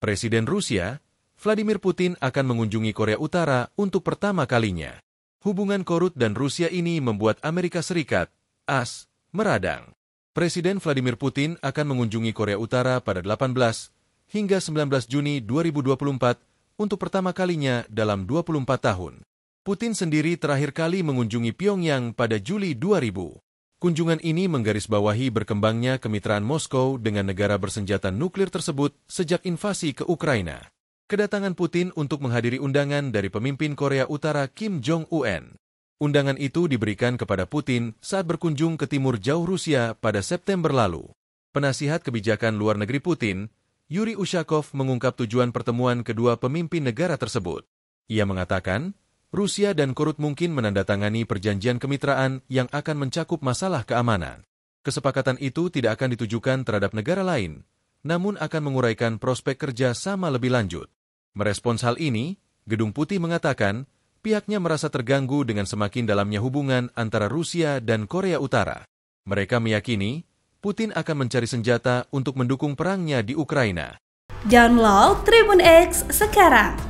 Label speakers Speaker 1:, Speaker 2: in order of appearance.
Speaker 1: Presiden Rusia, Vladimir Putin akan mengunjungi Korea Utara untuk pertama kalinya. Hubungan korut dan Rusia ini membuat Amerika Serikat, AS, meradang. Presiden Vladimir Putin akan mengunjungi Korea Utara pada 18 hingga 19 Juni 2024 untuk pertama kalinya dalam 24 tahun. Putin sendiri terakhir kali mengunjungi Pyongyang pada Juli 2000. Kunjungan ini menggarisbawahi berkembangnya kemitraan Moskow dengan negara bersenjata nuklir tersebut sejak invasi ke Ukraina. Kedatangan Putin untuk menghadiri undangan dari pemimpin Korea Utara Kim Jong-un. Undangan itu diberikan kepada Putin saat berkunjung ke timur jauh Rusia pada September lalu. Penasihat kebijakan luar negeri Putin, Yuri Ushakov mengungkap tujuan pertemuan kedua pemimpin negara tersebut. Ia mengatakan, Rusia dan Korut mungkin menandatangani perjanjian kemitraan yang akan mencakup masalah keamanan. Kesepakatan itu tidak akan ditujukan terhadap negara lain, namun akan menguraikan prospek kerja sama lebih lanjut. Merespons hal ini, Gedung Putih mengatakan pihaknya merasa terganggu dengan semakin dalamnya hubungan antara Rusia dan Korea Utara. Mereka meyakini Putin akan mencari senjata untuk mendukung perangnya di Ukraina.
Speaker 2: Download Tribun X sekarang